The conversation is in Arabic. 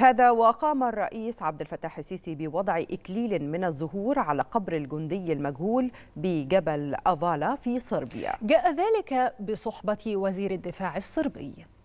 هذا وقام الرئيس عبد الفتاح السيسي بوضع إكليل من الزهور على قبر الجندي المجهول بجبل أفالا في صربيا جاء ذلك بصحبة وزير الدفاع الصربي